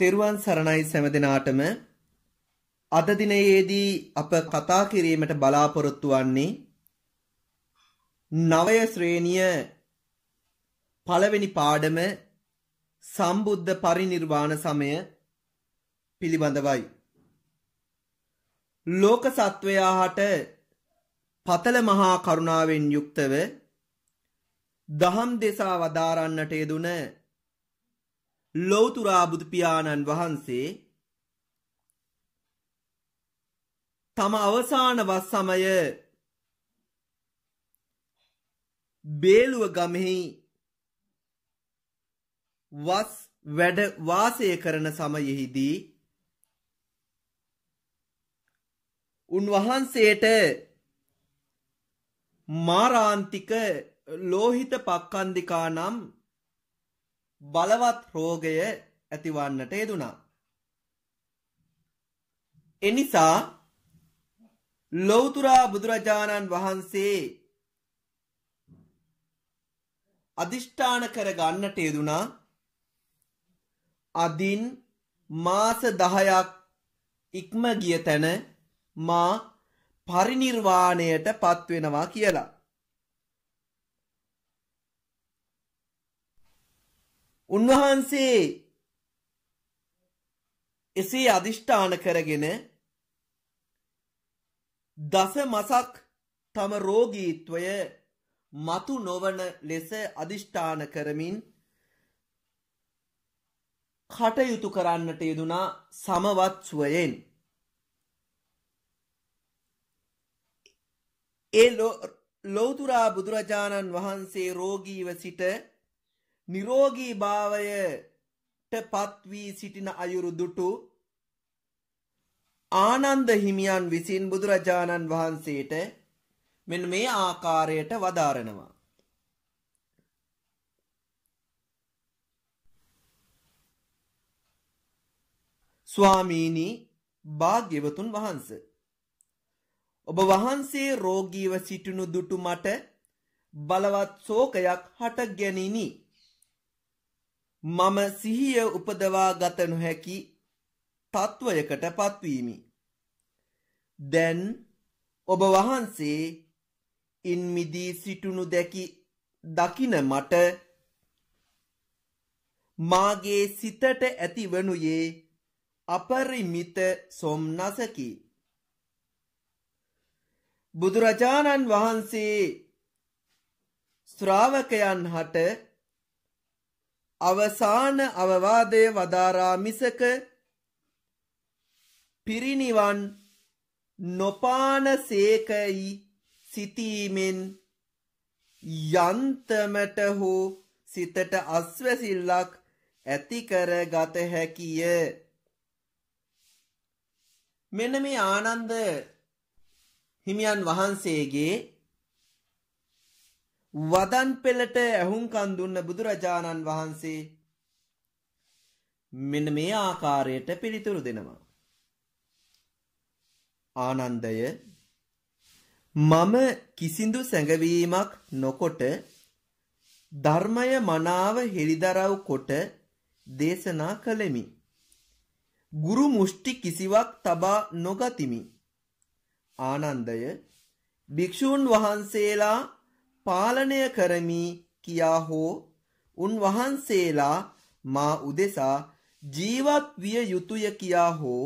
තෙරුවන් සරණයි සෑම දිනාටම අද දිනයේදී අප කතා කිරීමට බලාපොරොත්තු වන්නේ නවය ශ්‍රේණිය පළවෙනි පාඩම සම්බුද්ධ පරිණිර්වාණ සමය පිළිබඳවයි ලෝක සත්වයා හට පතල මහා කරුණාවෙන් යුක්තව දහම් දෙසා වදාරන්නට යෙදුන ලෝතුරා බුදුපියාණන් වහන්සේ තම අවසාන වස් සමය බේලුව ගමෙහි වස් වැඩ වාසය කරන සමයෙහිදී උන්වහන්සේට මාරාන්තික ලෝහිත පක්කන්දිකා නම් බලවත් රෝගය ඇතිවන්නට යෙදුණා. එනිසා ලෞතුරා බුදුරජාණන් වහන්සේ අදිෂ්ඨාන කර ගන්නට යෙදුණා අදින් මාස 10ක් ඉක්ම ගිය තැන මා පරිණිර්වාණයට පත් වෙනවා කියලා. උන්වහන්සේ එසේ අදිෂ්ඨාන කරගෙන දස මසක් තම රෝගීත්වය මතු නොවන ලෙස අදිෂ්ඨාන කරමින් කටයුතු කරන්නට යෙදුනා සමවත් සුවයෙන් ඒ ලෝතුරා බුදුරජාණන් වහන්සේ රෝගීව සිට නිරෝගී භාවයට පත්වී සිටින අයුරු දුටු ආනන්ද හිමියන් විසින් බුදුරජාණන් වහන්සේට මෙන්න මේ ආකාරයට වදාරනවා. ස්වාමීනි භාග්‍යවතුන් වහන්ස ඔබ වහන්සේ රෝගීව සිටිනු දුටු මට බලවත් ශෝකයක් හට ගැනිනි මම සිහිය උපදවා ගත නොහැකි තත්වයකට පත්වීමි. දැන් ඔබ වහන්සේ ඉන් මිදී සිටුණු දැකි දකින මට මාගේ සිතට ඇතිවනුයේ අපරිමිත සොම්නසකි. බුදුරජාණන් වහන්සේ ශ්‍රාවකයන් හට අවසාන අවවාදය වදාරා මිසක පිරිනිවන් නොපාන සේකයි සිතීමෙන් යන්තමට හෝ සිතට අස්වැසිල්ලක් ඇතිකර ගත හැකිය මෙන්න මේ ආනන්ද හිමියන් වහන්සේගේ වදන් පෙළට ඇහුම්කන් දුන්න බුදුරජාණන් වහන්සේ මෙන්න මේ ආකාරයට පිළිතුරු දෙනවා. ආනන්දය මම කිසිදු සැඟවීමක් නොකොට ධර්මය මනාව හෙළිදරව් කොට දේශනා කළෙමි. ගුරු මුෂ්ටි කිසිවක් තබා නොගතිමි. ආනන්දය භික්ෂූන් වහන්සේලා පාලනය කරමි කියා හෝ උන්වහන්සේලා මා උදෙසා ජීවත් විය යුතුය කියා හෝ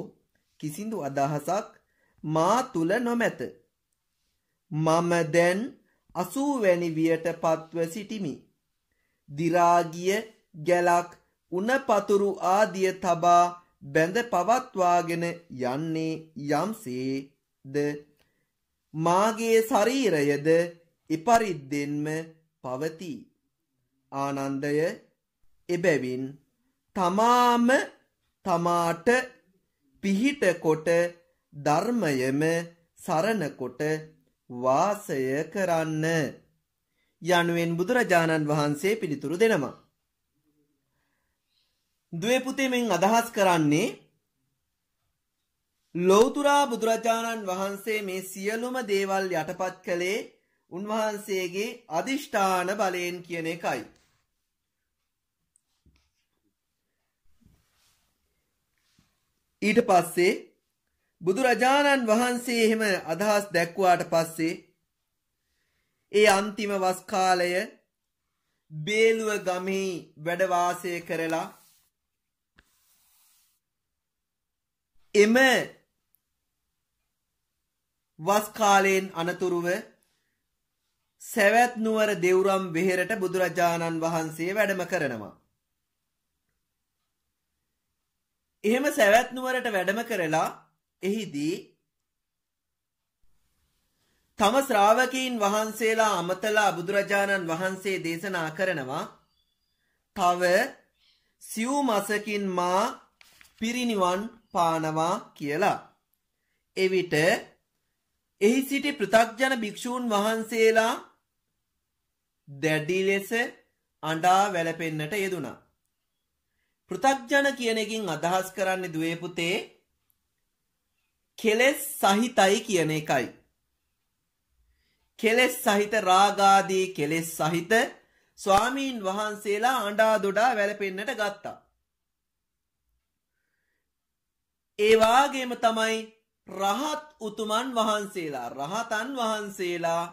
කිසිදු අදහසක් මා තුල නොමැත. මම දැන් අසූවැනි වියට පත්ව සිටිමි. දිරාගිය ගැලක් උනපතුරු ආදිය තබා බැඳ පවත්වාගෙන යන්නේ යම්සේද මාගේ ශරීරයද එපරිද්දෙන්ම පවතී. ආනන්දය එබැවින් තමාම තමාට පිහිට කොට ධර්මයම සරණ කොට වාසය කරන්න යනුවෙන් බුදුරජාණන් වහන්සේ පිළිතුරු දෙනවා. දුවේ පුතේ මෙන් අදහස් කරන්නේ ලෞතුරා බුදුරජාණන් වහන්සේ මේ සියලුම දේවල් යටපත් කළේ උන්වහන්සේගේ අදිෂ්ඨාන බලයෙන් කියන එකයි. ඊට පස්සේ බුදුරජාණන් වහන්සේ එහෙම අදහස් දැක්වාට පස්සේ ඒ අන්තිම වස් කාලය බේලුව ගමෙහි වැඩ වාසය කරලා එම වස් කාලයෙන් අනතුරුව සැවැත් නුවර දෙවුරම් වෙහෙරට බුදුරජාණන් වහන්සේ වැඩම කරනවා. එහෙම සැවැත් නුවරට වැඩම කරලා එහිදී තම ශ්‍රාවකීන් වහන්සේලා අමතලා බුදුරජාණන් වහන්සේ දේශනා කරනවා තව සිව් මසකින් මා පිරිනිවන් පානවා කියලා. එවිට එහි සිටි පෘථග්ජන භික්ෂූන් වහන්සේලා දැඩි ලෙස අඬා වැළපෙන්නට යෙදුණා. පෘථග්ජන කියන එකෙන් අදහස් කරන්නේ දුවේ පුතේ කෙලෙස් සහිතයි කියන එකයි. කෙලෙස් සහිත රාගාදී කෙලෙස් සහිත ස්වාමීන් වහන්සේලා අඬා දොඩා වැළපෙන්නට ගත්තා. ඒ වාගේම තමයි රහත් උතුමන් වහන්සේලා රහතන් වහන්සේලා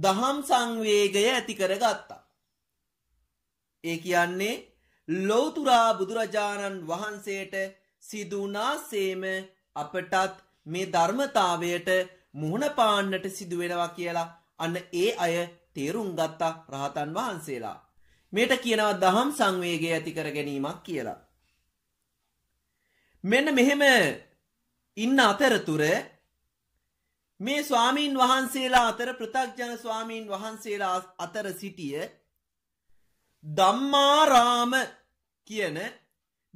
දහම් සංවේගය ඇති කරගත්තා. ඒ කියන්නේ ලෝතුරා බුදුරජාණන් වහන්සේට සිදුනාසේම අපටත් මේ ධර්මතාවයට මුහුණ පාන්නට සිදුවෙනවා කියලා අන්න ඒ අය තේරුම් ගත්තා රහතන් වහන්සේලා. මේට කියනවා දහම් සංවේගය ඇති කර ගැනීමක් කියලා. මෙන්න මෙහෙම ඉන්න අතරතුර මේ ස්වාමීන් වහන්සේලා අතර පෘථග්ජන ස්වාමීන් වහන්සේලා අතර සිටිය ධම්මාරාම කියන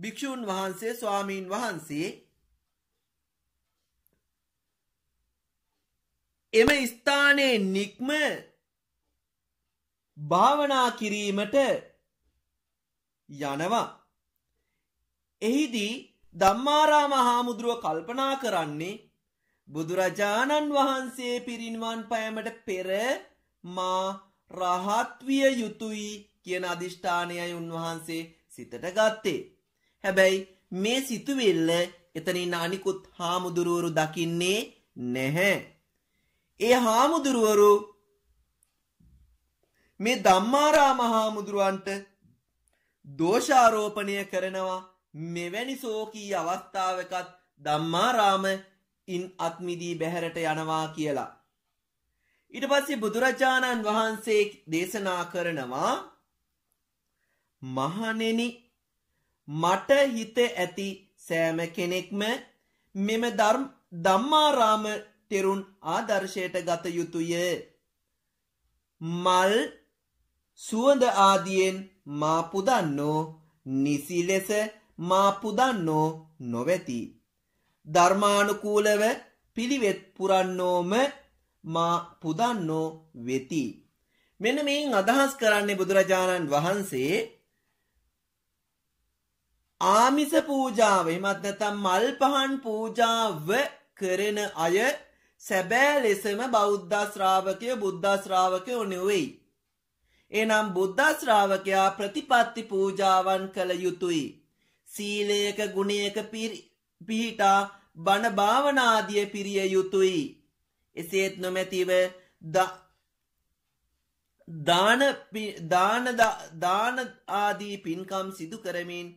භික්ෂූන් වහන්සේ ස්වාමීන් වහන්සේ එම ස්ථානයේ නික්ම භාවනා කිරීමට යනවා. එහිදී ධම්මාරාම හාමුදුරුව කල්පනා කරන්නේ බුදුරජාණන් වහන්සේ පිරිනිවන් පෑමට පෙර මා රහත්විය යුතුයි කියන අධිෂ්ඨානයයි උන්වහන්සේ සිතට ගත්තේ. හැබැයි මේ සිතුවිල්ල එතනින් අනිකුත් හාමුදුරුවරු දකින්නේ නැහැ. ඒ හාමුදුරුවරු මේ ධම්මාරාම හාමුදුරුවන්ට දෝෂාරෝපණය කරනවා මෙවැනි සෝකී අවස්ථාවකත් ධම්මාරාම ඉන් අත්මිදී බැහැරට යනවා කියලා. ඊට පස්සේ බුදුරජාණන් වහන්සේ දේශනා කරනවා මහණෙනි මට හිත ඇති සෑම කෙනෙක්ම මෙම ධර්ම ධම්මාරාම තෙරුන් ආදර්ශයට ගත යුතුය. මල් සුවඳ ආදියෙන් මා පුදන්නෝ නිසි ලෙස මා පුදන්නෝ නොවැති. ධර්මානුකූලව පිළිවෙත් පුරන්නෝම මා පුදන්නෝ වෙති. මෙන්න මේන් අදහස් කරන්නේ බුදුරජාණන් වහන්සේ ආමිස පූජාව එහෙමත් නැත්නම් මල් පහන් පූජාව කරන අය සැබෑ ලෙසම බෞද්ධ ශ්‍රාවකය බුද්ධ ශ්‍රාවකයෝ නෙවෙයි. එනම් බුද්ධ ශ්‍රාවකයා ප්‍රතිපත්ති පූජාවන් කළ යුතුය. සීලයක ගුණයක පිහිටා බණ භාවනාදිය පිරිය යුතුයි. එසේත් නොමැතිව දාන ආදී පින්කම් සිදු කරමින්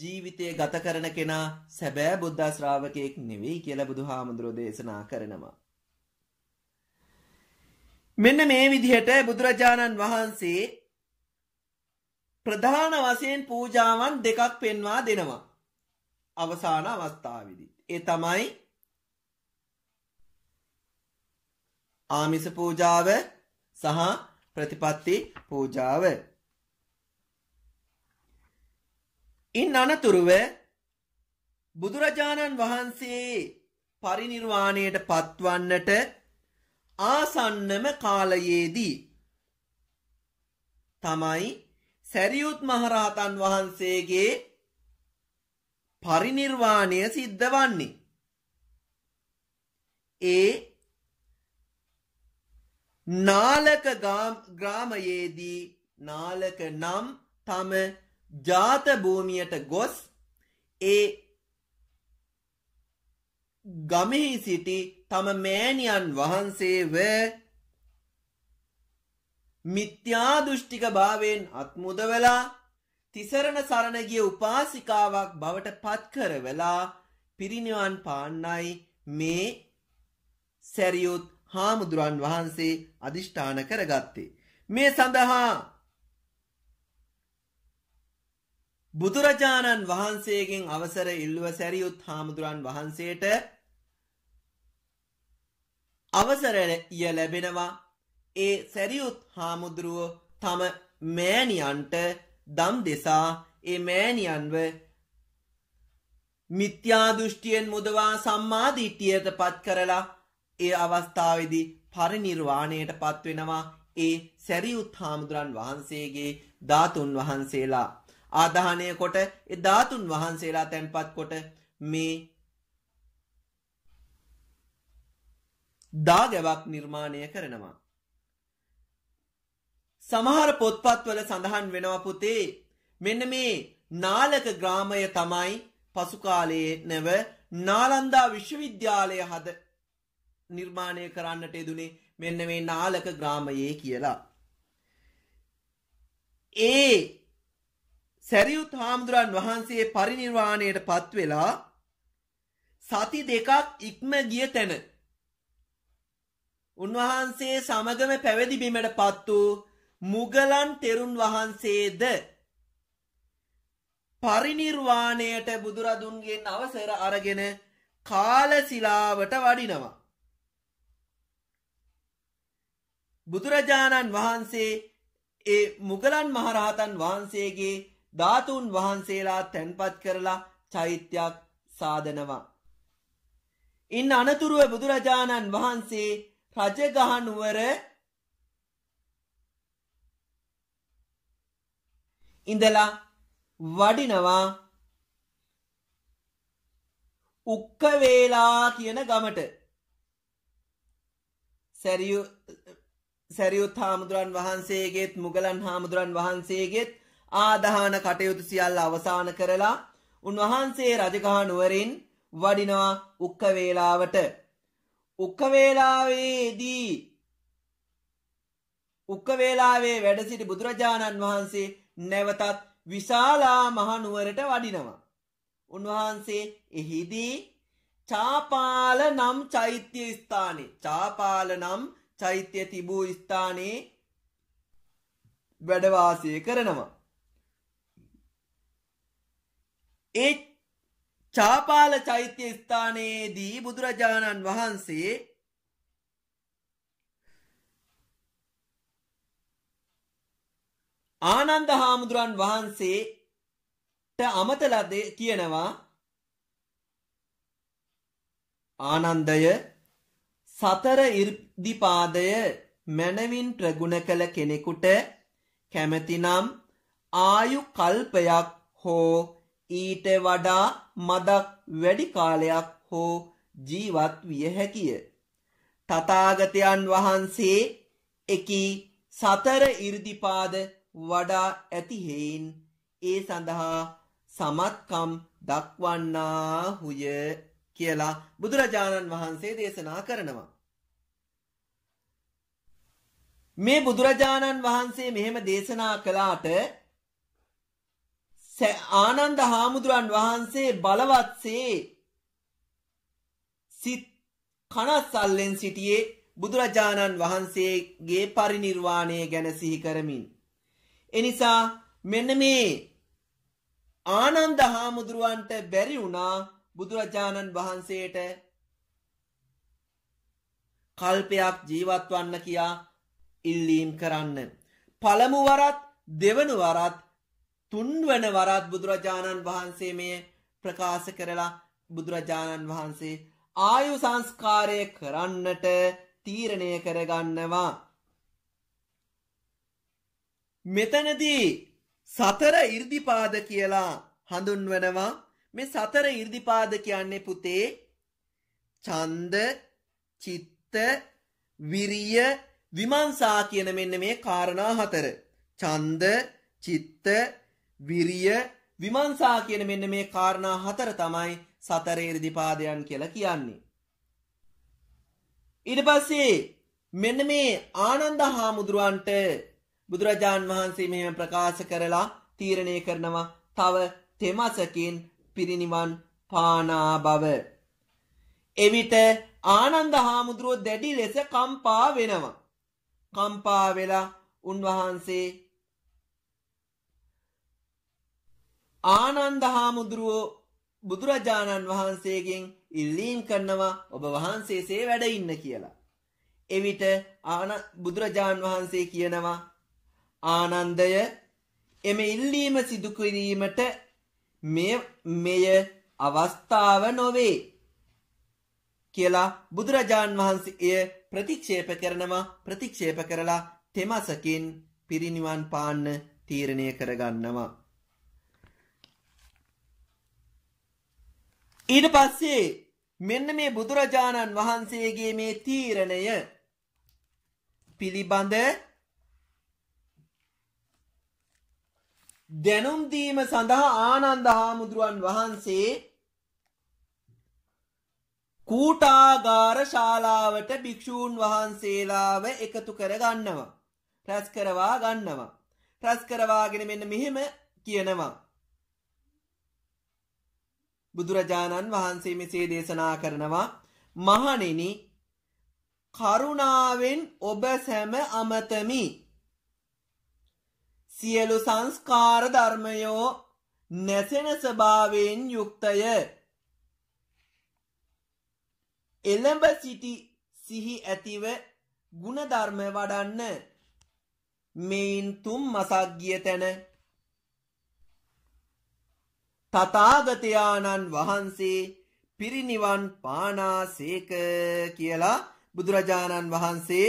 ජීවිතය ගත කරන කෙනා සැබෑ බුද්ධශ්‍රාවකයෙක් නෙවෙයි කියල බුදු හාමුදුරෝ දේශනා කරනවා. මෙන්න මේ විදිහට බුදුරජාණන් වහන්සේ ප්‍රධාන වසයෙන් පූජාවන් දෙකක් පෙන්වා දෙනවා. අවසාන අවස්ථාවදී. ඒ තමයි ආමිස පූජාව සහ ප්‍රතිපත්ති පූජාව. ඉන් අනතුරුව බුදුරජාණන් වහන්සේ පරිනිර්වාණයට පත්වන්නට ආසන්නම කාලයේදී තමයි සැරියුත් මහරහතන් වහන්සේගේ පරිනිර්වාණය සිද්ධ වන්නේ. ඒ නාලක ග්‍රාමයේදී නාලක නම් තම ජාත භූමියට ගොස් ඒ ගමෙහි සිටි තම මෑණියන් වහන්සේව මිත්‍යා දෘෂ්ටික භාවයෙන් අත්මුදවලා තිසරණ සරණ ගිය උපාසිකාවක් බවට පත් කරවලා පිරිනිවන් පාන්නයි මේ සැරියුත් හාමුදුරන් වහන්සේ අදිෂ්ඨාන කරගත්තේ. මේ සඳහා බුදුරජාණන් වහන්සේගෙන් අවසර ඉල්ලුව සැරියුත් හාමුදුරන් වහන්සේට අවසරය ලැබෙනවා ඒ සැරියුත් හාමුදුරුව තම මෑණියන්ට දම් දෙසා ඒ මෑණියන්ව මිත්‍යාදෘෂ්ටියෙන් මුදවා සම්මාධීට්ටියට පත් කරලා ඒ අවස්ථාවදි පරිනිර්වාණයට පත්වෙනවා ඒ සැරියුත් හාමුදුරන් වහන්සේගේ ධාතුන් වහන්සේලා. ආධානය කොට ධාතුන් වහන්සේලා තැන්පත් කොට මේ දාගැවක් නිර්මාණය කරනවා. සමහර පොත්පත්වල සඳහන් වෙනවා පුතේ මෙන්න මේ නාලක ග්‍රාමය තමයි පසුකාලයේ නැව නාලන්දා විශ්වවිද්‍යාලය හද නිර්මාණය කරන්නට යෙදුනේ මෙන්න මේ නාලක ග්‍රාමයේ කියලා. ඒ සැරියුත් හාමුදුරන් වහන්සේ පරිනිර්වාණයට පත්වෙලා සති දෙකක් ඉක්ම ගිය තැන. උන්වහන්සේ සමගම පැවැදි බිමට පත් වූ මුගලන් තෙරුන් වහන්සේද පරිනිර්වාණයට බුදුරදුන්ගෙන් අවසර අරගෙන කාලසිලාවට වඩිනවා. බුදුරජාණන් වහන්සේ ඒ මුගලන් මහරහතන් වහන්සේගේ ධාතුන් වහන්සේලා තැන්පත් කරලා චෛත්‍යයක් සාදනවා. ඉන් අනතුරුව බුදුරජාණන් වහන්සේ රජගහනුවර ඉඳලා වඩිනවා උක්ක වේලා කියන ගමට සැරියු සැරියුත් හාමුදුරන් වහන්සේගේත් මුගලන් හාමුදුරන් වහන්සේගේත් ආදාහන කටයුතු සියල්ල අවසාන කරලා උන්වහන්සේ රජගහ නුවරින් වඩිනවා උක්ක වේලාවට උක්ක වේලාවේදී උක්ක වේලාවේ වැඩ සිටි බුදුරජාණන් වහන්සේ නැවතත් විශාලා මහනුවරට වඩිනවා. උන්වහන්සේ එහිදී චාපාල නම් චෛත්‍ය ස්ථානේ චාපාල නම් චෛත්‍ය තිබූ ස්ථානේ වැඩවාසය කරනවා. ඒ චාපාල චෛත්‍ය ස්ථානයේදී බුදුරජාණන් වහන්සේ ආනන්ද හාමුදුරන් වහන්සේට අමතලා කියනවා ආනන්දය සතර ඉර්ධිපාදය මනමින් ප්‍රගුණ කළ කෙනෙකුට කැමැතිනම් ආයු කල්පයක් හෝ ඊට වඩා මදක් වැඩි කාලයක් හෝ ජීවත් විය හැකිය. තථාගතයන් වහන්සේ එකී සතර 이르දිපාද වඩා ඇති හේයින් ඒ සඳහා සමත්කම් දක්වන්නාහුය කියලා බුදුරජාණන් වහන්සේ දේශනා කරනවා. මේ බුදුරජාණන් වහන්සේ මෙහෙම දේශනා කළාට ආනන්ද හාමුදුරන් වහන්සේ බලවත්සේ සිත් කනස්සල්ලෙන් සිටියේ බුදුරජාණන් වහන්සේගේ පරිණිර්වාණය ගැන සිහි කරමින් එනිසා මෙන්න මේ ආනන්ද හාමුදුරුවන්ට බැරි වුණා බුදුරජාණන් වහන්සේට කල්පයක් ජීවත් වන්න කියා ඉල්ලීම් කරන්න. පළමු වරත් දෙවනු වරත් තුන්වන වරත් බුදුරජාණන් වහන්සේ මේ ප්‍රකාශ කරලා බුදුරජාණන් වහන්සේ ආයු සංස්කාරය කරන්නට තීරණය කරගන්නවා. මෙතනදී සතර 이르දිපාද කියලා හඳුන්වනවා. මේ සතර 이르දිපාද කියන්නේ පුතේ ඡන්ද, චිත්ත, විරිය, විමර්ශා කියන මෙන්න මේ காரணා හතර. ඡන්ද, චිත්ත, විරිය, විමර්ශා කියන මෙන්න මේ காரணා හතර තමයි සතර 이르දිපාදයන් කියලා කියන්නේ. ඊට පස්සේ මෙන්න මේ ආනන්ද හාමුදුරුවන්ට බුදුරජාන් වහන්සේ මෙහෙම ප්‍රකාශ කරලා තීරණය කරනවා තව තෙමසකින් පිරිනිවන් පානා බව. එවිට ආනන්ද හාමුදුරුව දැඩි ලෙස කම්පා වෙනවා. කම්පා වෙලා උන්වහන්සේ ආනන්ද හාමුදුරුව බුදුරජාණන් වහන්සේගෙන් ඉල්ලීම් කරනවා ඔබ වහන්සේ සේ වැඩ ඉන්න කියලා. එවිට බුදුරජාණන් වහන්සේ කියනවා ආනන්දය එම ඉල්ලීම සිදු කිරීමට මේ මෙය අවස්ථාව නොවේ කියලා බුදුරජාන් වහන්සේ එය ප්‍රතික්ෂේප කරනවා ප්‍රතික්ෂේප කරලා තෙමසකින් පිරිනිවන් පාන්න තීරණය කරගන්නවා ඊට පස්සේ මෙන්න මේ බුදුරජාණන් වහන්සේගේ මේ තීරණය පිළිබඳ දැනුම් දීම සඳහා ආනන්ද හාමුදුරුවන් වහන්සේ කූටාගාර ශාලාවට භික්‍ෂූන් වහන්සේලාව එකතු කර ගන්නවා. රැස් කරවා ගන්නවා. රැස් කරවාගෙන මෙන්න මෙහෙම කියනවා. බුදුරජාණන් වහන්සේ මෙසේ දේශනා කරනවා මහණෙනි කරුණාවෙන් ඔබ සැම අමතමි සියලු සංස්කාර ධර්මයෝ නැසෙන ස්වභාවයෙන් යුක්තය. එළඹ සිටි සිහි ඇතිව ಗುಣධර්ම වඩන්න. මේන් තුම් මසක් ගිය තැන තථාගතයන්න් වහන්සේ පිරිනිවන් පානාසේක කියලා බුදුරජාණන් වහන්සේ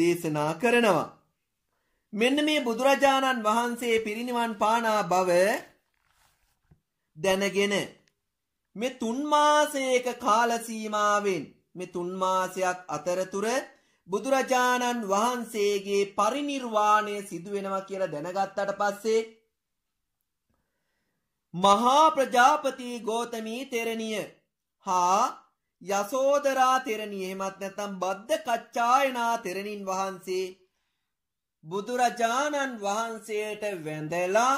දේශනා කරනවා. මෙන්න මේ බුදුරජාණන් වහන්සේ පිරිනිවන් පානා බව දැනගෙන මේ තුන් මාසයක කාල සීමාවෙන් මේ තුන් මාසයක් අතරතුර බුදුරජාණන් වහන්සේගේ පරිණිර්වාණය සිදු වෙනවා කියලා දැනගත්තට පස්සේ මහා ප්‍රජාපති ගෝතමී තෙරණිය හා යසෝදරා තෙරණි එහෙමත් නැත්නම් බද්ද කච්චායනා තෙරණින් වහන්සේ බුදුරජාණන් වහන්සේට වැඳලා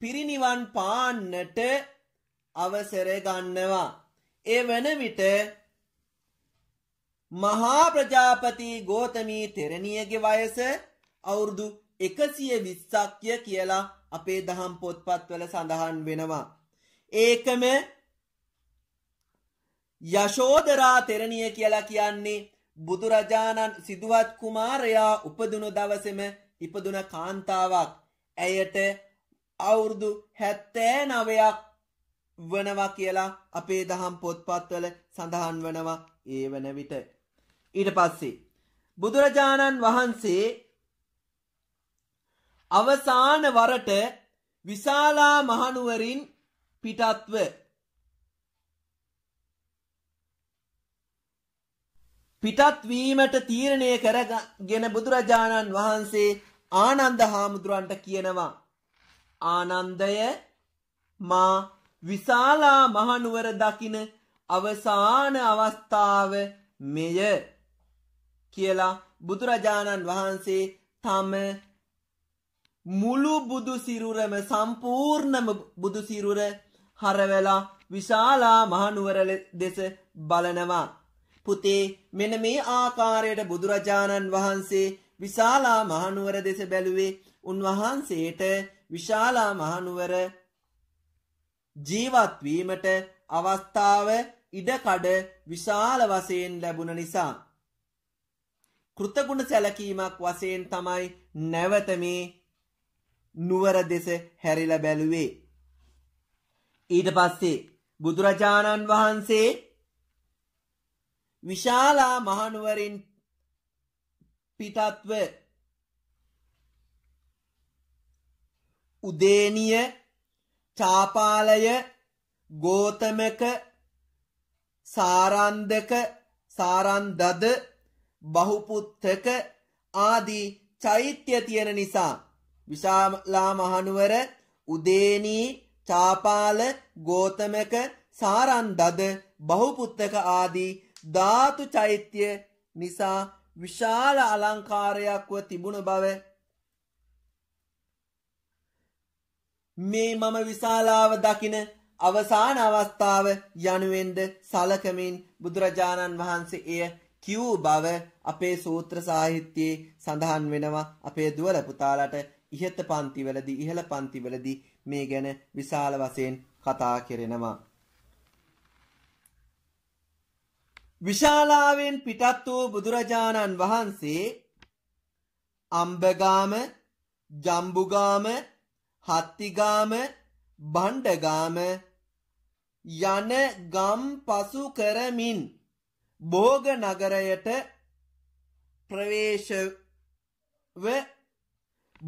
පිරිනිවන් පාන්නට අවසර ගන්නවා. ඒ වන විට මහා ප්‍රජාපති ගෝතමී තෙරණියගේ වයස අවුරුදු 120ක්ය කියලා අපේ දහම් පොත්පත්වල සඳහන් වෙනවා. ඒකම යශෝදරා තෙරණිය කියලා කියන්නේ බුදුරජාණන් සිදුවත් කුමාරයා උපදුන දවසෙම ඉපදුන කාන්තාවක්. ඇයට අවුරුදු හැත්තෑ නවයක් වනවා කියලා අපේ දහම් පොත්පත්වල සඳහන් වනවා ඒ වන විට. ඊට පස්සේ. බුදුරජාණන් වහන්සේ අවසාන වරට විශාලා මහනුවරින් පිටත්ව පිටත් වීමට තීරණය කරගෙන බුදුරජාණන් වහන්සේ ආනන්ද හාමුදුරන්ට කියනවා ආනන්දය මා විශාලා මහනුවර දකින අවසාන අවස්ථාව මෙය කියලා බුදුරජාණන් වහන්සේ තම මුළු බුදු සිරුරම සම්පූර්ණම බුදු සිරුර හරවලා විශාලා මහනුවර දෙස බලනවා පුතේ මෙන මේ ආකාරයට බුදුරජාණන් වහන්සේ විශාලා මහනුවර දෙස බැලුවේ උන්වහන්සේට විශාලා මහනුවර ජීවත්වීමට අවස්ථාව ඉඩකඩ විශාල වසයෙන් ලැබුණ නිසා. කෘතගුණ සැලකීමක් වසයෙන් තමයි නැවත මේ නුවර දෙස හැරිල බැලුවේ. ඊට පස්සේ බුදුරජාණන් වහන්සේ විශාලා මහනුවරින් පිටත්ව උදේනිය චාපාලය ගෝතමක සාරන්දක සාරන්දද බහුපුත්තක ආදී චෛත්‍ය තියෙන නිසා විශාලා මහනුවර උදේනී චාපාල ගෝතමක සාරන්දද බහුපුත්තක ආදී ධාතු චෛත්‍ය නිසා විශාල අලංකාරයක්ව තිබුණ බව මේ මම විශාලාව දකින අවසාන අවස්ථාව යනුවෙන්ද සලකමින් බුදුරජාණන් වහන්සේ එය කිව් බව අපේ සූත්‍ර සාහිත්‍යයේ සඳහන් වෙනවා අපේ දුවල පුතාලට ඉහත පන්තිවලදී ඉහළ පන්තිවලදී මේ ගැන විශාල වශයෙන් කතා කෙරෙනවා විශාලාවෙන් පිටත් වූ බුදුරජාණන් වහන්සේ අම්බගාම ජම්බුගාම හත්තිගාම බණ්ඩගාම යන ගම් පසු කරමින් භෝග නගරයට ප්‍රවේශව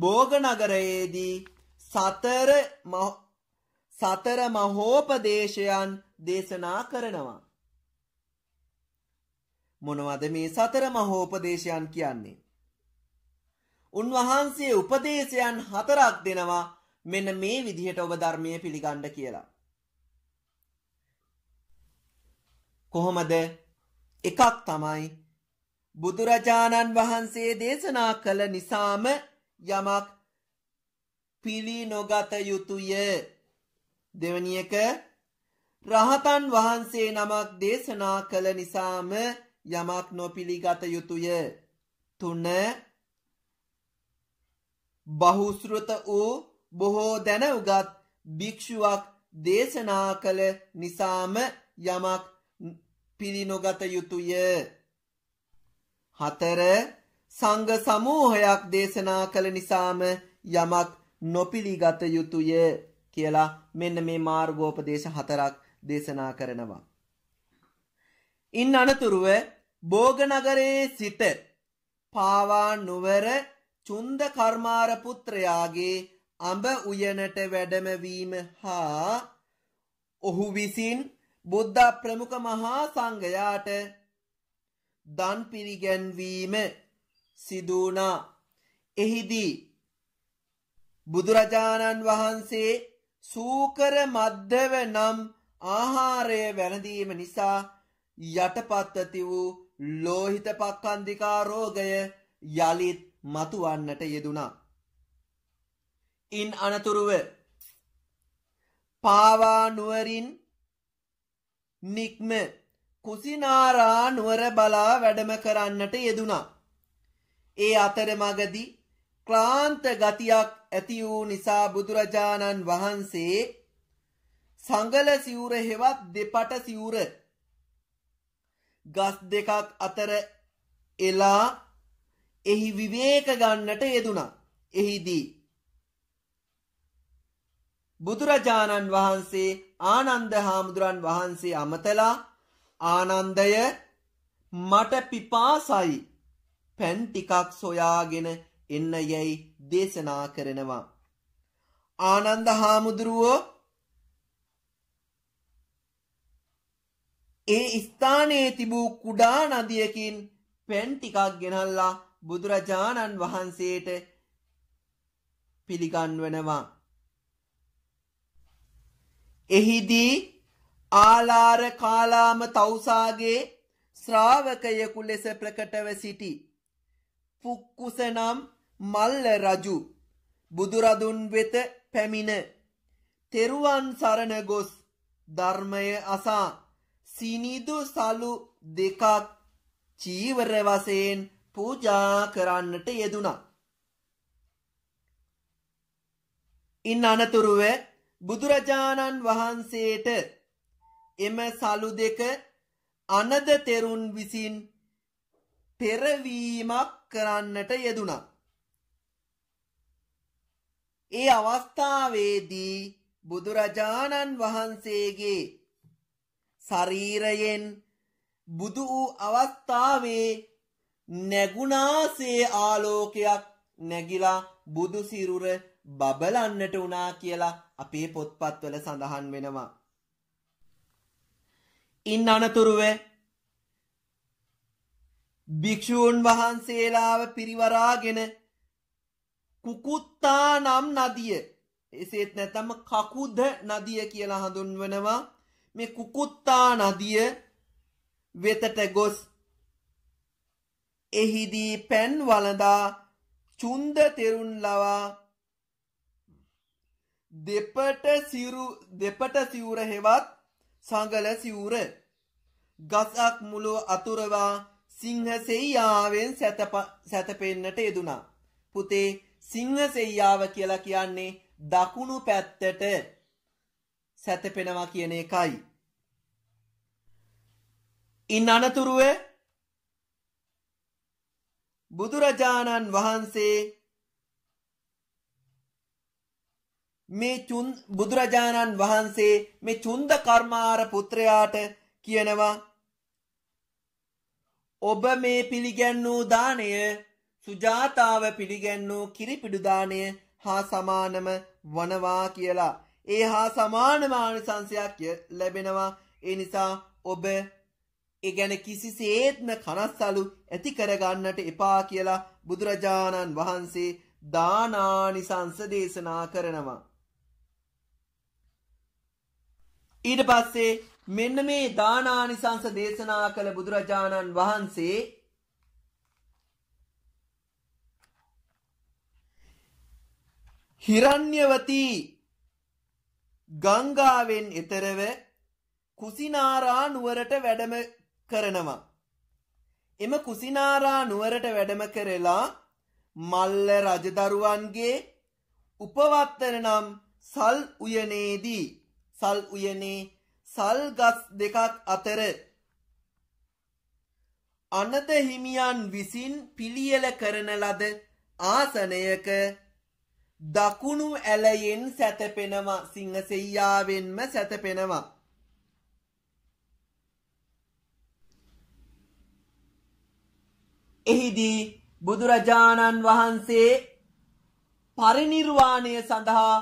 භෝග නගරයේදී සතර සතර මහෝපදේශයන් දේශනා කරනවා මොනවද මේ සතර මහෝපදේශයන් කියන්නේ. උන්වහන්සේ උපදේශයන් හතරක් දෙනවා මෙන්න මේ විදිහට ඔබ ධර්මය පිළිගණ්ඩ කියලා. කොහොමද එකක් තමයි බුදුරජාණන් වහන්සේ දේශනා කළ නිසාම යමක් පිළි නොගත යුතුය දෙවනියක රහතන් වහන්සේ නමක් දේශනා කළ නිසාම යමක් නොපිළිගත යුතුය. තුන බහුස්ෘත වූ බොහෝ දැනවගත් භික්‍ෂුවක් දේශනා කළ නිසාම යමක් පිළිනොගත යුතුය. හතර සංග සමූහයක් දේශනා කළ නිසාම යමක් නොපිළිගත යුතුය කියලා මෙන්න මේ මාර්ගෝපදේශ හතරක් දේශනා කරනවා. ඉන් අනතුරුව බෝගනගරයේ සිට පාවා නුවර චුන්ද කර්මාර පුත්‍රයාගේ අඹ උයනට වැඩමවීම හා ඔහු විසින් බුද්ධ ප්‍රමුඛ මහා සංඝයාට දන් පිළිගැන්වීම සිදු වුණා. එහිදී බුදුරජාණන් වහන්සේ සූකර මද්දව නම් ආහාරය වැළඳීම නිසා යටපත්ති වූ ලෝහිත පක්කන්දිකා රෝගය යළිත් මතුවන්නට යෙදුණා. ඉන් අනතුරුව පාවා නුවරින් නික්ම කුසිනාරා නුවර බලා වැඩම කරන්නට යෙදුණා. ඒ අතරමගදී ක්ලාන්ත ගතියක් ඇති වූ නිසා බුදුරජාණන් වහන්සේ සංගල සිවුර හෙවත් දෙපට සිවුර ගස් දෙකක් අතර එලා එහි විවේක ගන්නට යෙදුණා. එහිදී බුදුරජාණන් වහන්සේ ආනන්ද හාමුදුරන් වහන්සේ අමතලා ආනන්දය මට පිපාසයි පැන් ටිකක් සොයාගෙන එන්න යැයි දේශනා කරනවා. ආනන්ද හාමුදුරුවෝ ඒ ස්ථානයේ තිබූ කුඩා නදියකින් පෙන් ටිකක් ගෙනල්ලා බුදුරජාණන් වහන්සේට පිළිගන්වනවා. එහිදී ආලාර කාලාම තවුසාගේ ශ්‍රාවකයෙකු ලෙස ප්‍රකටව සිටි. පුක්කුස නම් මල්ල රජු බුදුරදුන් වෙත පැමිණ තෙරුවන් සරණ ගොස් ධර්මය අසා සිනිදු සලු දෙකක් චීවර වශයෙන් පූජා කරන්නට යෙදුණා. ඉන් අනතුරුව බුදුරජාණන් වහන්සේට එම සලු දෙක අනද තෙරුන් විසින් පෙරවීමක් කරන්නට යෙදුණා. ඒ අවස්ථාවේදී බුදුරජාණන් වහන්සේගේ ශරීරයෙන් බුදු වූ අවස්ථාවේ නැගුණාසේ ආලෝකයක් නැගිලා බුදු සිරුර බබලන්නට වුණා කියලා අපේ පොත්පත්වල සඳහන් වෙනවා. ඉන් අනතුරුව භික්ෂූන් වහන්සේලාව පිරිවරාගෙන කුකුත්තා නම් නදිය එසේත් නැතම කකුද නදිය කියලා හඳුන්වනවා මේ කුකුත්තා නදිය වෙතට ගොස් එහිදී පැන් වලදා චුන්ද තෙරුන් ලවා දෙපට සිරු දෙපට සිවුර හෙවත් සඟල සිවුර ගසක් මුළු අතුරවා සිංහ සෙයියාවෙන් සැතපෙන්නට යෙදුනා. පුතේ සිංහ සෙයියාව කියලා කියන්නේ දකුණු පැත්තට සැතපෙනවා කියන එකයි. ඉන් අනතුරුව බුදුරජාණන් වහන්සේ මේ චුන් බුදුරජාණන් වහන්සේ මේ චුන්ද කර්මාර පුත්‍රයාට කියනවා ඔබ මේ පිළිගැන්වූ දාණය සුජාතාව පිළිගැන්වූ කිරිපිඩු දාණය හා සමානම වනවා කියලා ඒ හා සමානමාන සංසයක් ලැබෙනවා ඒ නිසා ඔබ ගැන කිසි සේත්ම කනස්සලු ඇති කරගන්නට එපා කියලා බුදුරජාණන් වහන්සේ දානානිසංස දේශනා කරනවා. ඊට පස්සේ මෙන්න මේ දානානිසංස දේශනා කළ බුදුරජාණන් වහන්සේ හිරණ්‍යවතී ගංගාවෙන් එතරව කුසිනාරා නුවරට වැඩම කරනවා. එම කුසිනාරා නුවරට වැඩම කරලා මල්ල රජදරුවන්ගේ උපවත්තන නම් සල් උයනේදී සල් උයනේ සල් ගස් දෙකක් අතර අනද හිමියන් විසින් පිළියෙල කරන ලද ආසනයක දකුණු ඇලයෙන් සැතපෙනවා සිංහසෙයියාවෙන්ම සැතපෙනවා. එහිදී බුදුරජාණන් වහන්සේ පරිනිර්වාණය සඳහා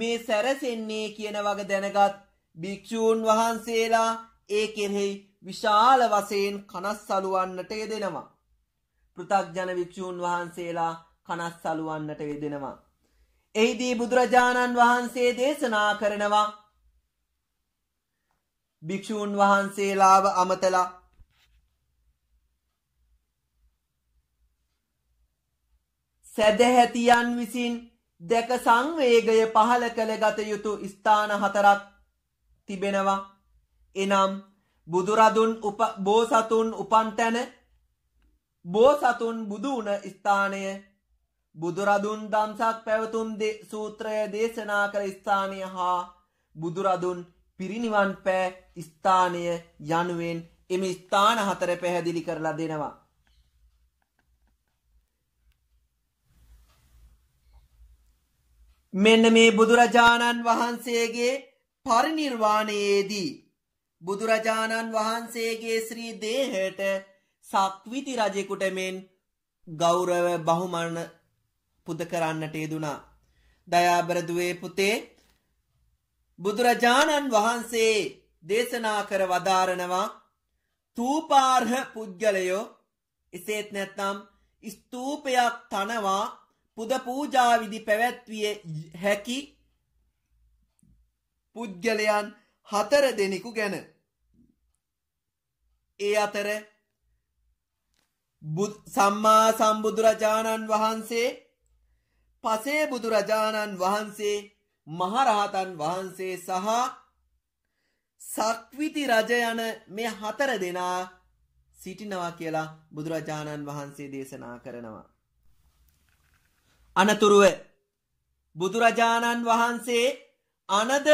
මේ සැරසෙන්නේ කියන වග දැනගත් භික්‍ෂූන් වහන්සේලා ඒ කෙරෙහි විශාල වසයෙන් කනස් සලුවන්නට යෙදෙනවා. පෘථක්ජන භික්‍ෂූන් වහන්සේලා කනස් සලුවන්නට වෙදෙනවා. එහිදී බුදුරජාණන් වහන්සේ දේශනා කරනවා. භික්‍ෂූන් වහන්සේලාව අමතලා සැදැහැතියන් විසින් දැක සංවේගය පහළ කළ ගත යුතු ස්ථාන හතරක් තිබෙනවා. එනම් බුදුරදුන් බෝසතුන් උපන්තැන බෝසතුන් බුදුවන ස්ථානය බුදුරදුන් දම්සක් පැවතුම් සූත්‍රය දේශනා කළ ස්ථානය හා බුදුරදුන් පිරිනිවන් පෑ ස්ථානය යනුවෙන් එම ස්ථාන හතර පැහැදිලි කරලා දෙනවා. මෙන්න මේ බුදුරජාණන් වහන්සේගේ පරිනිර්වාණයේදී බුදුරජාණන් වහන්සේගේ ශ්‍රී දේහයට සක්විති රජෙකුට මෙන් ගෞරව බහුමරණ පුද කරන්නට යෙදුණා. දයාබරදුවේ පුතේ බුදුරජාණන් වහන්සේ දේශනා කර වදාරනවා තූපාර්හ පුද්ගලයෝ එසේත් නැත්නම් ස්තූපයක් තනවා පුද පූජා විදි පැවැත්විය හැකි පුද්ගලයන් හතර දෙනෙකු ගැන ඒ අතර සම්මා සම්බුදුරජාණන් වහන්සේ පසේ බුදුරජාණන් වහන්සේ මහරහතන් වහන්සේ සහ සක්විති රජ යන මේ හතර දෙනා සිටිනවා කියලා බුදුරජාණන් වහන්සේ දේශනා කරනවා. අනතුරුව බුදුරජාණන් වහන්සේ අනද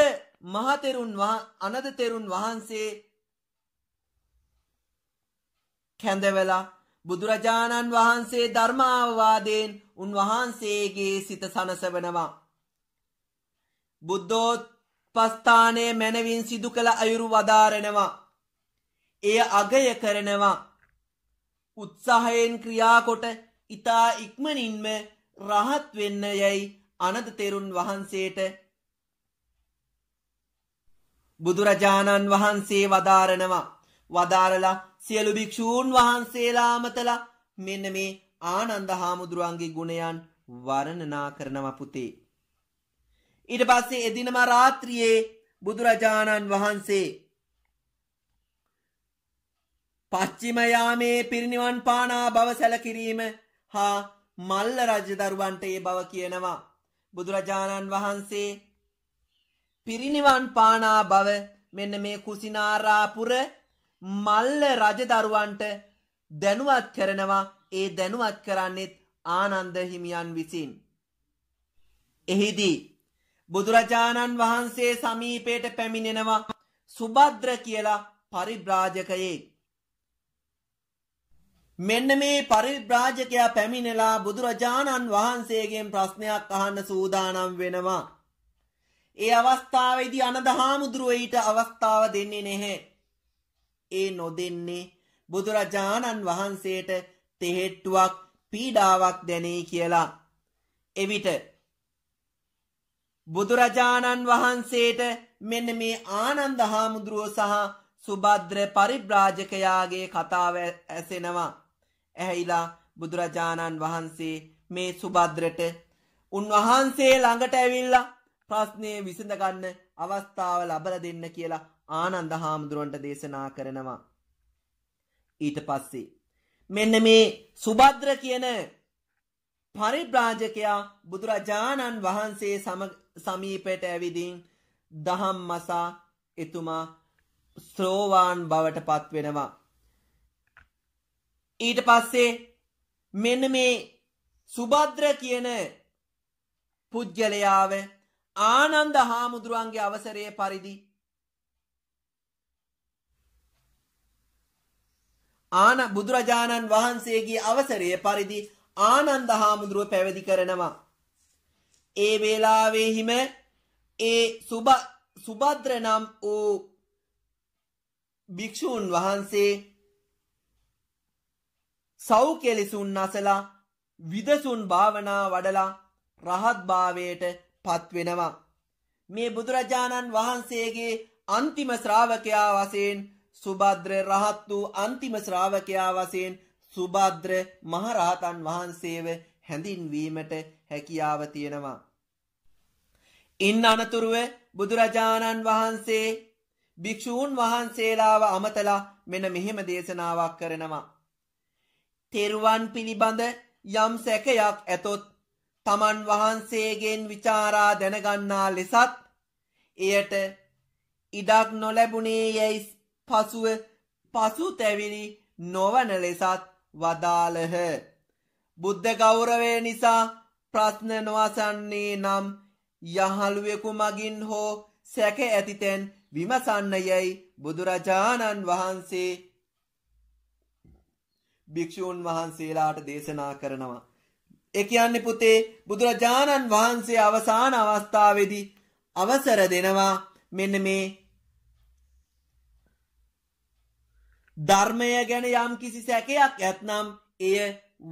මහතෙරුන් අනද තෙරුන් වහන්සේ කැඳවලා බුදුරජාණන් වහන්සේ ධර්මාවවාදයෙන් උන්වහන්සේගේ සිත සනසවනවා. බුද්ධෝත්පස්ථානය මැනවින් සිදු කළ අයුරු වදාරනවා. එය අගය කරනවා. උත්සාහයෙන් ක්‍රියාකොට ඉතා ඉක්මනින්ම රහත් වෙන්න යැයි අනද තෙරුන් වහන්සේට බුදුරජාණන් වහන්සේ වදාරනවා. වදාරලා සියලු භික්‍ෂූන් වහන්සේලාමතල මෙන්න මේ ආනන්ද හාමුදුරුවන්ගේ ගුණයන් වරණනා කරනව පුතේ. ඊට පස්සේ එදිනම රාත්‍රියේ බුදුරජාණන් වහන්සේ පච්චිම යාමේ පිරිනිවන් පානා බව සැලකිරීම හා මල්ල රජදරුවන්ට ඒ බව කියනවා. බුදුරජාණන් වහන්සේ පිරිනිවන් පානා බව මෙන්න මේ කුසිනාරාපුර මල්ල රජදරුවන්ට දැනුවත් කරනවා ඒ දැනුවත් කරන්නෙත් ආනන්ද හිමියන් විසින්. එහිදී බුදුරජාණන් වහන්සේ සමීපයට පැමිණෙනවා සුබද්‍ර කියලා පරිබ්‍රාජකයේ. මෙන්න මේ පරිබ්‍රාජකයා පැමිණලා බුදුරජාණන් වහන්සේගෙන් ප්‍රශ්නයක් අහන්න සූදානම් වෙනවා. ඒ අවස්ථාවේදී අනදහාමුදුරුව ඊට අවස්ථාව දෙන්නේ නැහැ. ඒ නොදෙන්නේ බුදුරජාණන් වහන්සේට තෙහෙට්ටුවක් පීඩාවක් දැනේ කියලා. එවිට බුදුරජාණන් වහන්සේට මෙන්න මේ ආනන්ද හාමුදුරුව සහ සුබද්‍ර පරිබ්‍රාජකයාගේ කතාව ඇසෙනවා. ඇහැයිලා බුදුරජාණන් වහන්සේ මේ සුබද්‍රට උන්වහන්සේ ළඟට ඇවිල්ලා ප්‍රශ්නය විසඳගන්න අවස්ථාව ලබල දෙන්න කියලා ආනන්ද හාමුදුරුවන්ට දේශනා කරනවා. ඊට පස්සේ මෙන්න මේ සුබද්‍ර කියන පරිබ්‍රාජකයා බුදුරජාණන් වහන්සේ සමීපයට ඇවිදින් දහම් මසා එතුමා ශ්‍රෝවාන් බවට පත්වෙනවා. ඊට පස්සේ මෙන්න මේ සුබද්‍ර කියන පුද්ගලයාව ආනන්ද හාමුදුරුවන්ගේ අවසරය පරිදි ආන බුදුරජාණන් වහන්සේගේ අවසරයේ පරිදි ආනන්ද හාමුදුරුව පැවිදි කරනවා. ඒ වේලාවෙහිම ඒ සුබ සුබද්‍ර නම් වූ භික්ෂූන් වහන්සේ සව් කෙලෙසුන් නසලා විදසුන් භාවනා වඩලා රහත් භාවයට පත්වෙනවා. මේ බුදුරජාණන් වහන්සේගේ අන්තිම ශ්‍රාවකයා වශයෙන් සුභද්‍ර රහත් වූ අන්තිම ශ්‍රාවකයා වශයෙන් සුභද්‍ර මහරහතන් වහන්සේව හැඳින්වීමට හැකියාව තියෙනවා. ඉන් අනතුරුව බුදුරජාණන් වහන්සේ භික්‍ෂූන් වහන්සේලාව අමතලා මෙන මෙහෙම දේශනාවක් කරනවා. තෙරුවන් පිළිබඳ යම් සැකයක් ඇතොත් තමන් වහන්සේගෙන් විචාරා දැනගන්නා ලෙසත් එයට ඉඩක් නොලැබුණේ යැයි පසුව පසු තැවිලි නොවන ලෙසත් වදාළහ. බුද්ධ ගෞරවය නිසා ප්‍රශ්න නොවසන්නේ නම් යහළුවෙකු මගින් හෝ සැක ඇතිතැන් විමසන්න යැයි බුදුරජාණන් වහන්සේ භික්‍ෂූන් වහන්සේලාට දේශනා කරනවා. ඒ කියන්නේ පුතේ බුදුරජාණන් වහන්සේ අවසාන අවස්ථාවේදී අවසර දෙනවා මෙන්න මේ ධර්මය ගැන යම් කිසි සැකයක් ඇත්නම් එය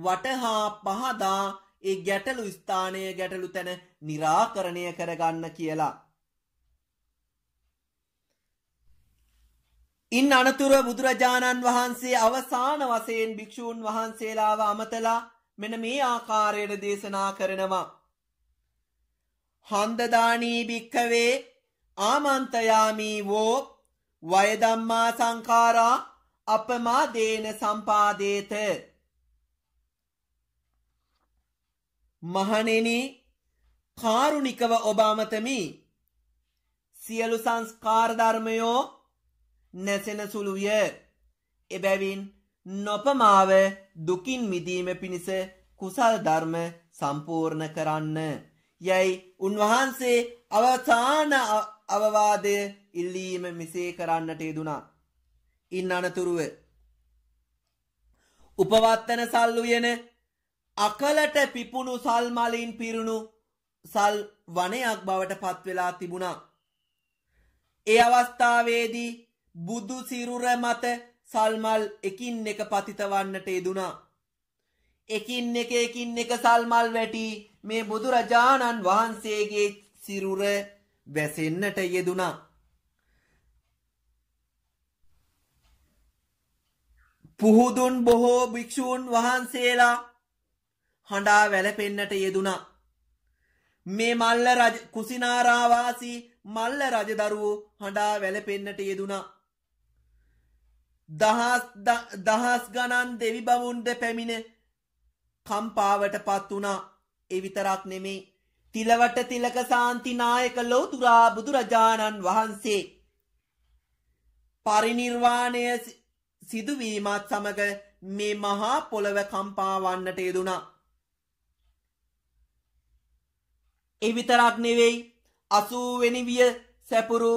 වටහා පහදා ඒ ගැටලු ස්ථානය ගැටලු තැන නිරාකරණය කරගන්න කියලා. ඉන් අනතුර බුදුරජාණන් වහන්සේ අවසාන වසයෙන් භික්‍ෂූන් වහන්සේලාව අමතලා මෙන මේ ආකාරයට දේශනා කරනවා. හන්දදානී භික්කවේ ආමන්තයාමී වෝ වයදම්මා සංකාරා අපමාදේන සම්පාදේත මහණෙනි කාරුණිකව ඔබ අමතමි සියලු සංස්කාර ධර්මයෝ නැසෙන සුළුය එබැවින් නොපමාව දුකින් මිදීම පිණිස කුසල් ධර්ම සම්පූර්ණ කරන්න යයි උන්වහන්සේ අවසාන අවවාදය ඉල්ලීම මෙසේ කරන්නට යෙදුනා ඉන් අනතුරුව උපවත්තන සල් උයන අකලට පිපුණු සල් මලින් පිරුණු සල් වනයක් බවට පත්වෙලා තිබුණා. ඒ අවස්ථාවේදී බුදු සිරුර මත සල්මල් එකින් එක පතිතවන්නට යෙදුණා. එකින් එක එකින් එක සල්මල් වැටි මේ බුදුරජාණන් වහන්සේගේ සිරුර වැසෙන්නට යෙදුණා. පුහුදුන් බොහෝ භික්‍ෂූන් වහන්සේලා හඬා වැළපෙන්නට යෙදුනා. මේ මල්ල රජ කුසිනාරාවාසී මල්ල රජදරුවෝ හඬා වැළපෙන්නට යෙදුනා. දහස් දහස් ගණන් දෙවි බමුන්ද පැමිණ කම්පාවට පත් වුණා. ඒ විතරක් නෙමෙයි. තිලවට තිලක සාන්ති නායක ලෞතුරා බුදුරජාණන් වහන්සේ පරිණිර්වාණය සිදුවීමත් සමග මේ මහා පොළව කම්පාවන්නට යෙදුණා. එවිතරක් නෙවෙයි අසූවෙනි විය සැපුරු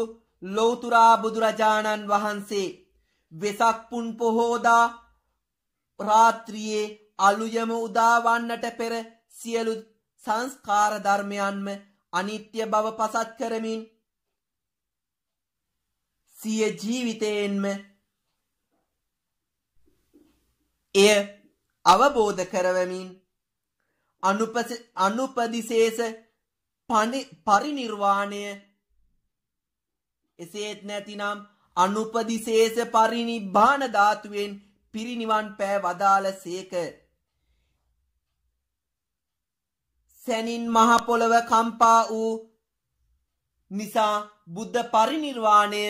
ලෝතුරා බුදුරජාණන් වහන්සේ වෙසක් පුන් පොහෝදා රාත්‍රියේ අලුයම උදාවන්නට පෙර සියලු සංස්කාර ධර්මයන්ම අනිත්‍ය බව පසක් කරමින් සිය ජීවිතයෙන්ම එය අවබෝධ කරවමින් අනුපදිශේෂ පරිනිර්වාණය එසේත් නැතිනම් අනුපදිශේෂ පරිනිබ්බාන ධාතුවෙන් පිරිනිවන් පෑ වදාළ සේක. සැනින් මහ පොළව කම්පා වූ නිසා බුද්ධ පරිනිර්වාණය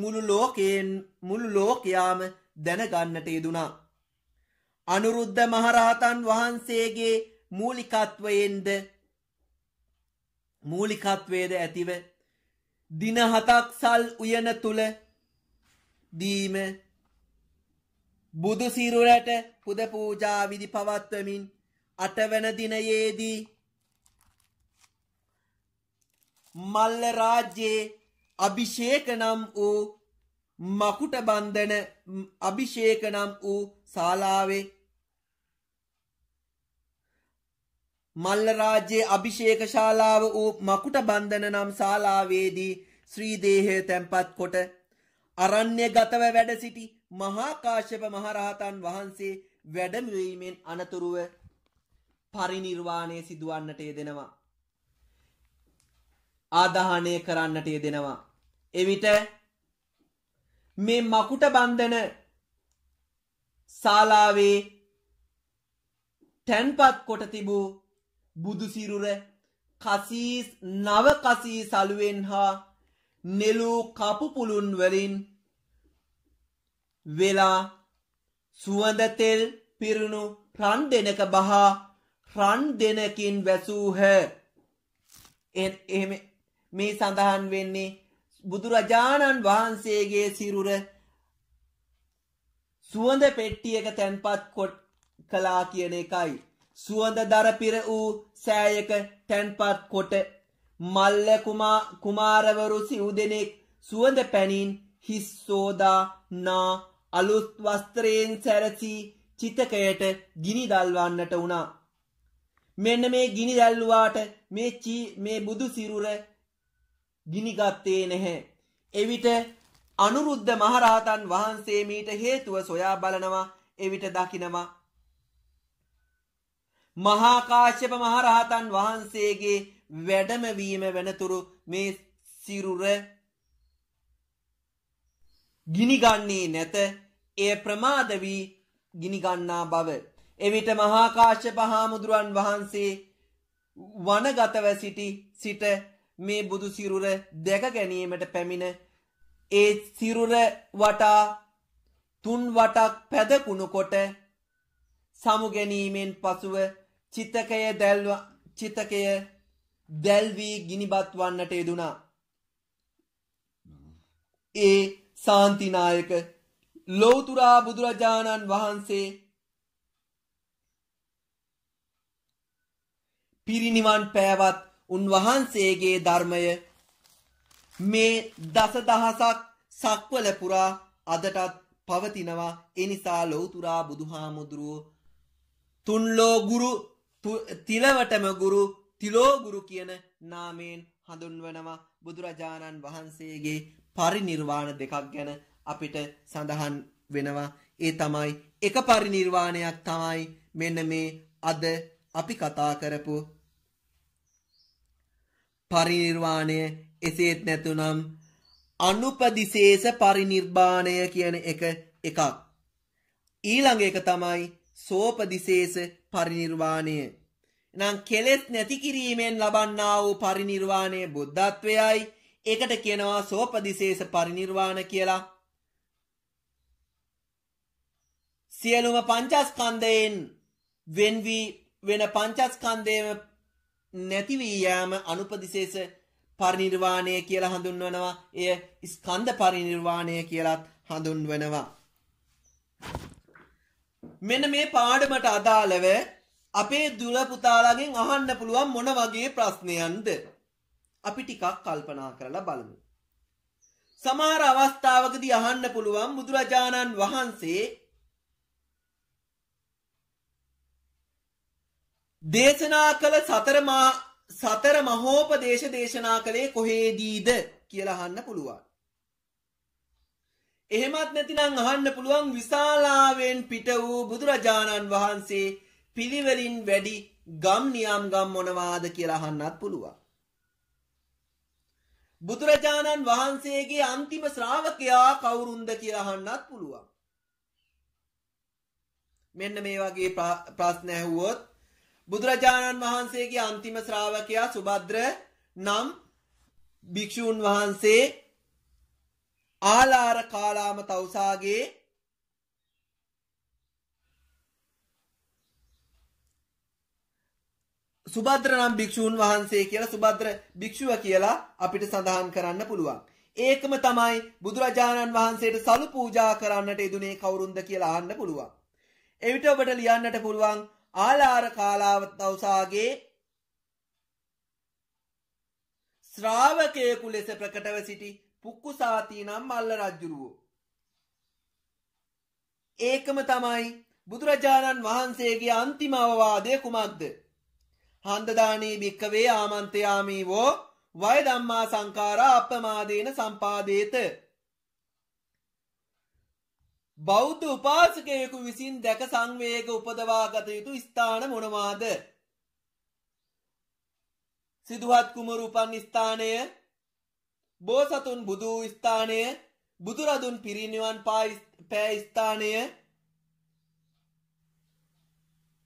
මුළු ලෝකයෙන් මුළු ලෝකයාම දැනගන්නට යෙදුනා. අනුරුද්ධ මහරහතන් වහන්සේගේ මූලිකත්වයෙන්ද මූලිකත්වයේද ඇතිව දින හතක් සල් උයන තුල දීම බුදු සිරුරට පුද පූජා විදි පවත්වමින් අටවන දිනයේදී මල්ල රාජ්‍යයේ අභිෂේක නම් වූ මකුට බන්ධන අභිෂේක නම් වූ ශාලාවේ මල්ල රාජ්‍යයේ අභිෂේක ශාලාව වූ මකුට බන්ධන නම් ශාලාවේදී ශ්‍රී දේහය තැන්පත් කොට අරණ්‍ය ගතව වැඩ සිටි මහා කාශ්‍යප මහරහතන් වහන්සේ වැඩමවීමෙන් අනතුරුව පරිනිර්වාණය සිදුවන්නට යෙදෙනවා. ආදාහනය කරන්නට යෙදෙනවා. එවිට මේ මකුට බන්ධන ශාලාවේ තැන්පත් කොට තිබූ බුදුසිරුර කසීස් නව කසී සලුවෙන් හා නෙලූ කපුපුළුන් වලින් වෙලා සුවඳ තෙල් පිරුණු රන් දෙනක බහා රන් දෙනකින් වැසූහ එහෙම මේ සඳහන් වෙන්නේ බුදුරජාණන් වහන්සේගේ සිරුර සුවඳ පෙට්ටියක තැන්පත් කොට කලා කියන එකයි සුවඳ දරපිර වූ සෑයක තැන්පත් කොට මල්ල කුමාරවරු සිව්දෙනෙක් සුවඳ පැනින් හිස් සෝදා නා අලුත් වස්ත්‍රයෙන් සැරසී චිතකයට ගිනි දල්වන්නට වුණා. මෙන්න මේ ගිනි දැල්ලුවාට මේ චී මේ බුදු සිරුර ගිනිගත්තේ නැහැ. එවිට අනුරුද්ධ මහරහතන් වහන්සේ මීට හේතුව සොයා බලනවා එවිට දකිනවා මහාකාශ්‍යප මහරහතන් වහන්සේගේ වැඩමවීම වෙනතුරු මේ සිරුර ගිනිගන්නේ නැත එය ප්‍රමාද වී ගිනිගන්නා බව එවිට මහාකාශ්‍යප හාමුදුරන් වහන්සේ වනගතව සිටි සිට මේ බුදු සිරුර දැක ගැනීමට පැමිණ ඒ සිරුර වටා තුන් වටක් පැදකුණු කොට සමු ගැනීමෙන් පසුව චිතකය දැල්ව චිතකය දැල්වී ගිනිබත් වන්නට යෙදුනා. ඒ සාන්තිනායක ලෝතුරා බුදුරජාණන් වහන්සේ පිරිනිවන් පෑවත් උන්වහන්සේගේ ධර්මය මේ දසදහසක් සක්වල පුරා අදටත් පවතිනවා එනිසා ලෝතුරා බුදුහාමුදුරුව තුන්ලෝ ගුරු තිලවටම ගුරු තිලෝගුරු කියන නාමයෙන් හඳුන්වනවා බුදුරජාණන් වහන්සේගේ පරිනිර්වාණ දෙකක් ගැන අපිට සඳහන් වෙනවා. ඒ තමයි එක පරිනිර්වාණයක් තමයි මෙන්න මේ අද අපි කතා කරපු පරිනිර්වාණය එසේත් නැතුනම් අනුපදිශේෂ පරිනිර්වාණය කියන එක එකක් ඊළඟ එක තමයි සෝපදිශේෂ පරිනිර්වාණය. නම් කෙලෙස් නැති කිරීමෙන් ලබන්නා වූ පරිනිර්වාණය බුද්ධත්වයයි. ඒකට කියනවා සෝපදිශේෂ පරිනිර්වාණ කියලා. සියලුම පංචස්කන්ධයෙන් වෙන් වී වෙන පංචස්කන්ධයම නැති වී යාම අනුපදිශේෂ පරිනිර්වාණය කියලා හඳුන්වනවා. එය ස්කන්ධ පරිනිර්වාණය කියලත් හඳුන්වනවා. මෙන්න මේ පාඩමට අදාළව අපේ දුල පුතාලාගෙන් අහන්න පුළුවන් මොන වගේ ප්‍රශ්නයන්ද අපි ටිකක් කල්පනා කරලා බලමු සමහර අවස්ථාවකදී අහන්න පුළුවන් බුදුරජාණන් වහන්සේ දේශනා කළ සතර සතර මහෝපදේශ දේශනා කළේ කොහේදීද කියලා අහන්න පුළුවන් එහෙමත් නැතිනම් අහන්න පුළුවන් විශාලාවෙන් පිට වූ බුදුරජාණන් වහන්සේ පිළිවෙලින් වැඩි ගම් නියම් ගම් මොනවාද කියලා අහන්නත් පුළුවන්. බුදුරජාණන් වහන්සේගේ අන්තිම ශ්‍රාවකයා කවුරුන්ද කියලා අහන්නත් පුළුවන්. මෙන්න මේ වගේ ප්‍රශ්න ඇහුවොත් බුදුරජාණන් වහන්සේගේ අන්තිම ශ්‍රාවකයා සුබද්‍ර නම් භික්ෂූන් වහන්සේ ආලාර කාලාම තවුසාගේ සුබද්‍ර නම් භික්ෂූන් වහන්සේ කියලා සුබද්‍ර භික්ෂුව කියලා අපිට සඳහන් කරන්න පුළුවන්. ඒකම තමයි බුදුරජාණන් වහන්සේට සලු පූජා කරන්නට යෙදුනේ කවුරුන්ද කියලා අහන්න පුළුවන්. එවිට ඔබට ලියන්නට පුළුවන් ආලාර කාලාව තවුසාගේ ශ්‍රාවකයෙකු ලෙස ප්‍රකටව සිටි පුක්කුසාති නම් මල්ල රජ්ජුරුවෝ. ඒකම තමයි බුදුරජාණන් වහන්සේගේ අන්තිම අවවාදය කුමක්ද? හන්දදානේ භික්කවේ ආමන්තයාමීවෝ වය ධම්මා සංඛාරා අප්පමාදේන සම්පාදේත. බෞද්ධ උපාසකයෙකු විසින් දැක සංවේග උපදවා ගත යුතු ස්ථාන මොනවාද? සිදුවත් කුමරු උපන් ස්ථානය බෝසතුන් බුදු ස්ථානය බුදුරදුන් පිරිනිවන් පෑ ස්ථානය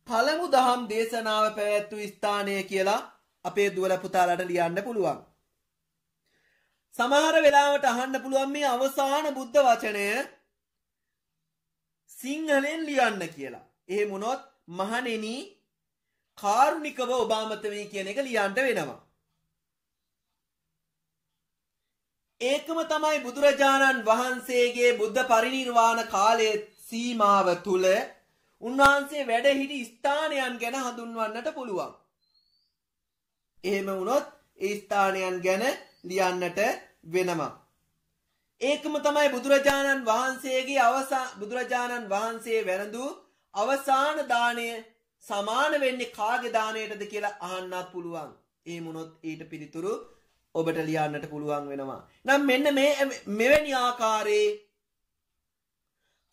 පළමු දහම් දේශනාව පැවැත්වූ ස්ථානය කියලා අපේ දුවල පුතාලට ලියන්න පුළුවන්. සමහර වෙලාවට අහන්න පුළුවන් මේ අවසාන බුද්ධ වචනය සිංහලෙන් ලියන්න කියලා. එහෙම වුණොත් මහණෙනි කාරුණිකව ඔබ අමතමේ කියන එක ලියන්න වෙනවා. ඒකම තමයි බුදුරජාණන් වහන්සේගේ බුද්ධ පරිනිර්වාණ කාලයේ සීමාව තුල උන්වහන්සේ වැඩ සිටි ස්ථානයන් ගැන හඳුන්වන්නට පුළුවන්. එහෙම වුණොත් ඒ ස්ථානයන් ගැන ලියන්නට වෙනවා. ඒකම තමයි බුදුරජාණන් වහන්සේගේ අවසා බුදුරජාණන් වහන්සේ වැළඳු අවසාන දාණය සමාන වෙන්නේ කාගේ දාණයටද කියලා අහන්නත් පුළුවන්. ඒ මොනොත් ඊට පිළිතුරු ඔබට ලියන්නට පුළුවන් වෙනවා. නම් මෙන්න මේ මෙවැනි ආකාරයේ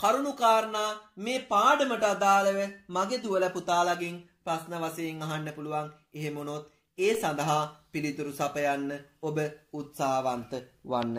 කරුණු කාරණා මේ පාඩමට අදාළව මගේ දුවල පුතාලගෙන් ප්‍රශ්න වශයෙන් අහන්න පුළුවන්. එහෙම ඒ සඳහා පිළිතුරු සපයන්න ඔබ උත්සාහවන්ත වන්න.